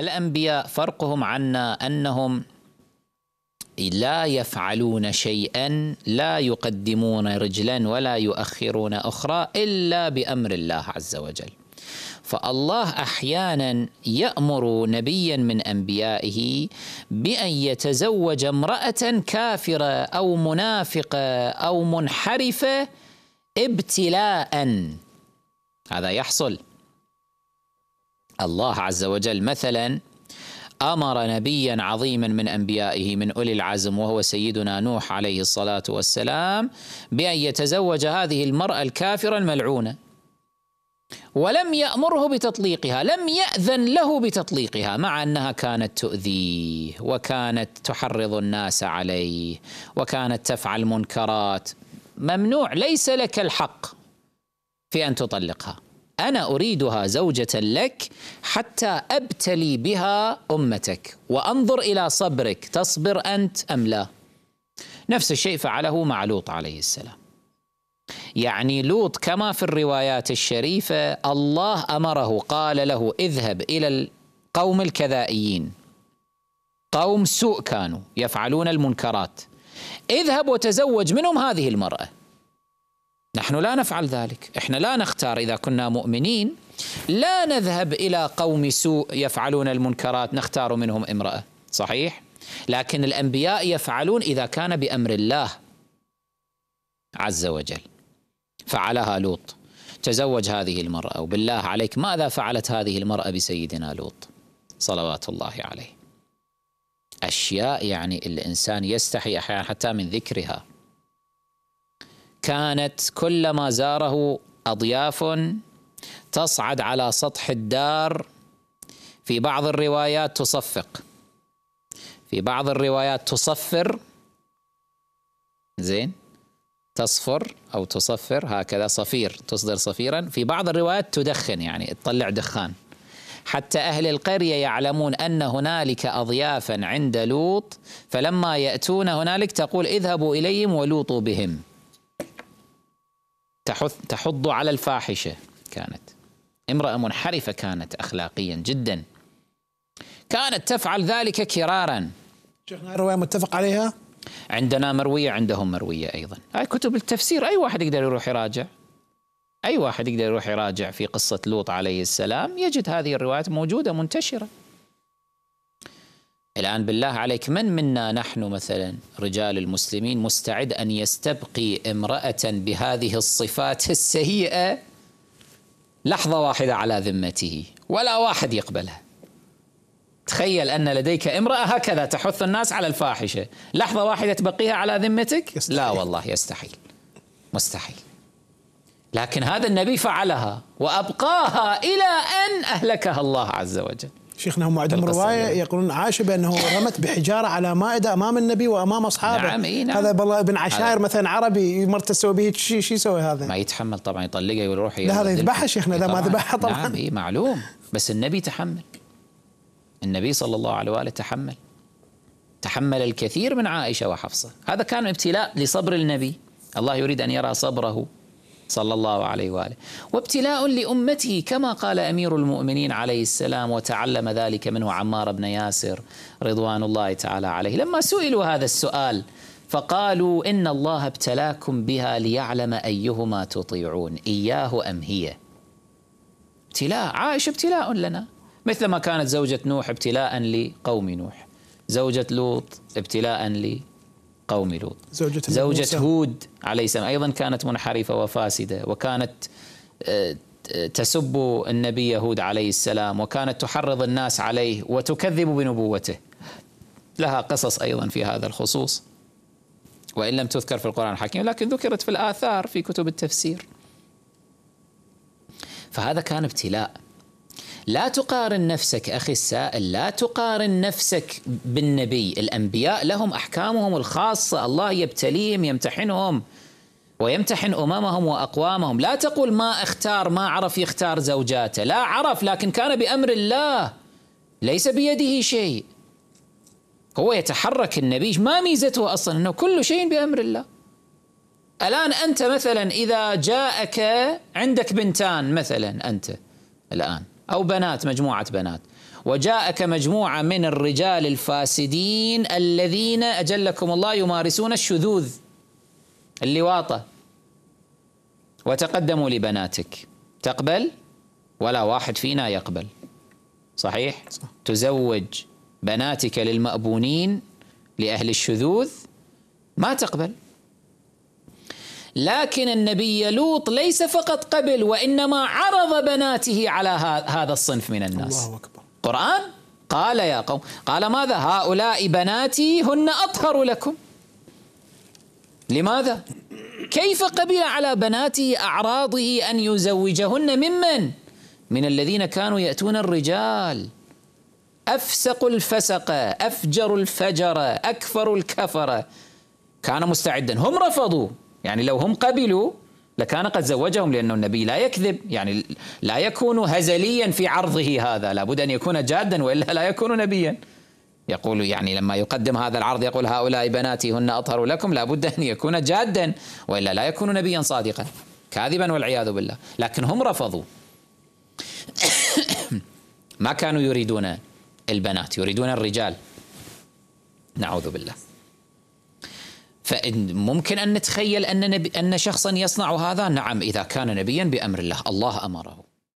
الأنبياء فرقهم عنا أنهم لا يفعلون شيئا لا يقدمون رجلا ولا يؤخرون أخرى إلا بأمر الله عز وجل فالله احيانا يامر نبيا من انبيائه بان يتزوج امراه كافره او منافقه او منحرفه ابتلاء هذا يحصل الله عز وجل مثلا امر نبيا عظيما من انبيائه من اولي العزم وهو سيدنا نوح عليه الصلاه والسلام بان يتزوج هذه المراه الكافره الملعونه ولم يامره بتطليقها لم ياذن له بتطليقها مع انها كانت تؤذيه وكانت تحرض الناس عليه وكانت تفعل منكرات ممنوع ليس لك الحق في ان تطلقها أنا أريدها زوجة لك حتى أبتلي بها أمتك وأنظر إلى صبرك تصبر أنت أم لا نفس الشيء فعله مع لوط عليه السلام يعني لوط كما في الروايات الشريفة الله أمره قال له اذهب إلى القوم الكذائيين قوم سوء كانوا يفعلون المنكرات اذهب وتزوج منهم هذه المرأة نحن لا نفعل ذلك احنا لا نختار اذا كنا مؤمنين لا نذهب الى قوم سوء يفعلون المنكرات نختار منهم امراه صحيح لكن الانبياء يفعلون اذا كان بامر الله عز وجل فعلها لوط تزوج هذه المراه وبالله عليك ماذا فعلت هذه المراه بسيدنا لوط صلوات الله عليه اشياء يعني الانسان يستحي احيانا حتى من ذكرها كانت كلما زاره اضياف تصعد على سطح الدار في بعض الروايات تصفق في بعض الروايات تصفر زين تصفر او تصفر هكذا صفير تصدر صفيرا في بعض الروايات تدخن يعني تطلع دخان حتى اهل القريه يعلمون ان هنالك اضيافا عند لوط فلما ياتون هنالك تقول اذهبوا اليهم ولوطوا بهم تحث تحض على الفاحشة كانت امرأة منحرفة كانت أخلاقيا جدا كانت تفعل ذلك كرارا شيخنا رواية متفق عليها عندنا مروية عندهم مروية أيضا هاي كتب التفسير أي واحد يقدر يروح يراجع أي واحد يقدر يروح يراجع في قصة لوط عليه السلام يجد هذه الروايات موجودة منتشرة الآن بالله عليك من منا نحن مثلا رجال المسلمين مستعد أن يستبقي امرأة بهذه الصفات السيئة لحظة واحدة على ذمته ولا واحد يقبلها تخيل أن لديك امرأة هكذا تحث الناس على الفاحشة لحظة واحدة تبقيها على ذمتك يستحيل. لا والله يستحيل مستحيل لكن هذا النبي فعلها وأبقاها إلى أن أهلكها الله عز وجل شيخنا هم عندهم روايه يقولون عاش بانه رمت بحجاره على مائده امام النبي وامام اصحابه نعم, إيه نعم. هذا بالله ابن عشائر مثلا عربي مرته تسوي به شيء شو يسوي هذا؟ ما يتحمل طبعا يطلقه يروح لا هذا يذبحها شيخنا اذا ما ذبحها طبعا نعم اي معلوم بس النبي تحمل النبي صلى الله عليه واله تحمل تحمل الكثير من عائشه وحفصه هذا كان ابتلاء لصبر النبي الله يريد ان يرى صبره صلى الله عليه واله وابتلاء لامته كما قال امير المؤمنين عليه السلام وتعلم ذلك منه عمار بن ياسر رضوان الله تعالى عليه لما سئلوا هذا السؤال فقالوا ان الله ابتلاكم بها ليعلم ايهما تطيعون اياه ام هي ابتلاء عائشه ابتلاء لنا مثلما كانت زوجة نوح ابتلاء لقوم نوح زوجة لوط ابتلاء قوم لوط زوجة, زوجة هود عليه السلام أيضا كانت منحرفة وفاسدة وكانت آه، تسب النبي هود عليه السلام وكانت تحرض الناس عليه وتكذب بنبوته لها قصص أيضا في هذا الخصوص وإن لم تذكر في القرآن الحكيم لكن ذكرت في الآثار في كتب التفسير فهذا كان ابتلاء لا تقارن نفسك أخي السائل لا تقارن نفسك بالنبي الأنبياء لهم أحكامهم الخاصة الله يبتليهم يمتحنهم ويمتحن أممهم وأقوامهم لا تقول ما اختار ما عرف يختار زوجاته لا عرف لكن كان بأمر الله ليس بيده شيء هو يتحرك النبي ما ميزته أصلا أنه كل شيء بأمر الله الآن أنت مثلا إذا جاءك عندك بنتان مثلا أنت الآن أو بنات مجموعة بنات وجاءك مجموعة من الرجال الفاسدين الذين أجلكم الله يمارسون الشذوذ اللواطة وتقدموا لبناتك تقبل ولا واحد فينا يقبل صحيح صح. تزوج بناتك للمأبونين لأهل الشذوذ ما تقبل لكن النبي لوط ليس فقط قبل وإنما عرض بناته على هذا الصنف من الناس الله أكبر قرآن قال يا قوم قال ماذا هؤلاء بناتي هن أطهر لكم لماذا كيف قبل على بناته أعراضه أن يزوجهن ممن من الذين كانوا يأتون الرجال أفسق الفسق أفجر الفجر أكفر الكفر كان مستعدا هم رفضوا يعني لو هم قبلوا لكان قد زوجهم لأن النبي لا يكذب يعني لا يكون هزليا في عرضه هذا لابد أن يكون جادا وإلا لا يكون نبيا يقول يعني لما يقدم هذا العرض يقول هؤلاء بناتي هن أطهر لكم لابد أن يكون جادا وإلا لا يكون نبيا صادقا كاذبا والعياذ بالله لكن هم رفضوا ما كانوا يريدون البنات يريدون الرجال نعوذ بالله فممكن أن نتخيل أن, نبي أن شخصا يصنع هذا نعم إذا كان نبيا بأمر الله الله أمره